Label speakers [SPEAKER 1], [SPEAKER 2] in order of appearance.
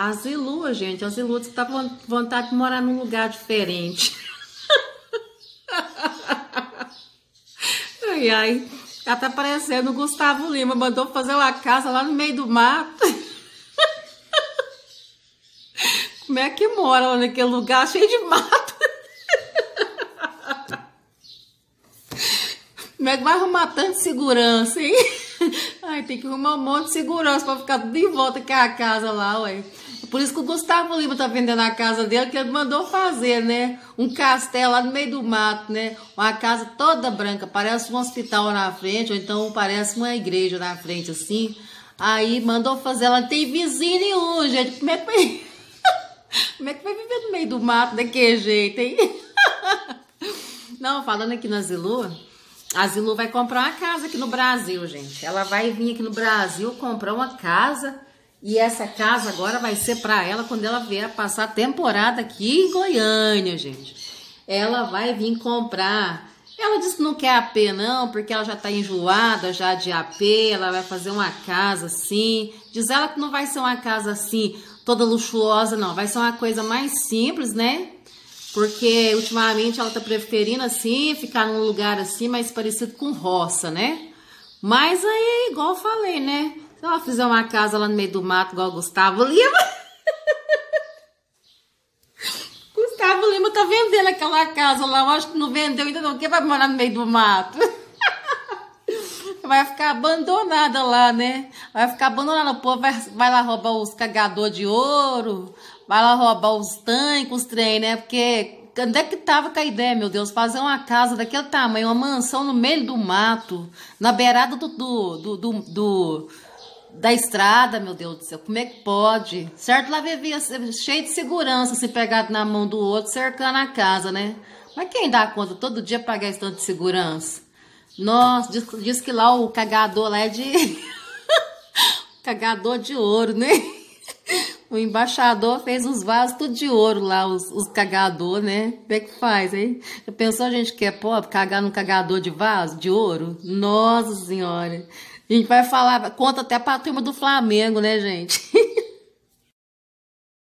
[SPEAKER 1] As ilua, gente, as ilua tá com vontade de morar num lugar diferente. ai, ai. Tá, tá parecendo o Gustavo Lima, mandou fazer uma casa lá no meio do mato. Como é que mora lá naquele lugar cheio de mato? Como é que vai arrumar tanto segurança, hein? Ai, tem que arrumar um monte de segurança pra ficar de volta com é a casa lá, ué. Por isso que o Gustavo Lima tá vendendo a casa dele, que ele mandou fazer, né? Um castelo lá no meio do mato, né? Uma casa toda branca, parece um hospital na frente, ou então parece uma igreja na frente, assim. Aí mandou fazer, ela não tem vizinho nenhum, gente. Como é que Como é que vai viver no meio do mato daquele jeito, hein? Não, falando aqui na Zilu, a Zilu vai comprar uma casa aqui no Brasil, gente. Ela vai vir aqui no Brasil comprar uma casa e essa casa agora vai ser para ela quando ela vier passar a temporada aqui em Goiânia, gente. Ela vai vir comprar. Ela disse que não quer AP não, porque ela já está enjoada já de AP, ela vai fazer uma casa assim. Diz ela que não vai ser uma casa assim toda luxuosa não, vai ser uma coisa mais simples, né? Porque ultimamente ela tá preferindo assim, ficar num lugar assim mais parecido com roça, né? Mas aí, igual eu falei, né? Se ela fizer uma casa lá no meio do mato, igual o Gustavo Lima. Gustavo Lima tá vendendo aquela casa lá. Eu acho que não vendeu ainda não. Quem vai morar no meio do mato? vai ficar abandonada lá, né? Vai ficar abandonada. O povo vai, vai lá roubar os cagador de ouro. Vai lá roubar os tanques, os trem, né? Porque Onde é que tava com a ideia, meu Deus? Fazer uma casa daquele tamanho, uma mansão no meio do mato, na beirada do, do, do, do, do da estrada, meu Deus do céu, como é que pode? Certo, lá vivia cheio de segurança, se assim, na mão do outro, cercando a casa, né? Mas quem dá conta todo dia pagar esse tanto de segurança? Nossa, diz, diz que lá o cagador lá é de... cagador de ouro, né? O embaixador fez os vasos tudo de ouro lá, os, os cagador, né? Como é que faz, hein? Pensou a gente que é pobre, cagar num cagador de vaso, de ouro? Nossa Senhora! A gente vai falar, conta até pra turma do Flamengo, né, gente?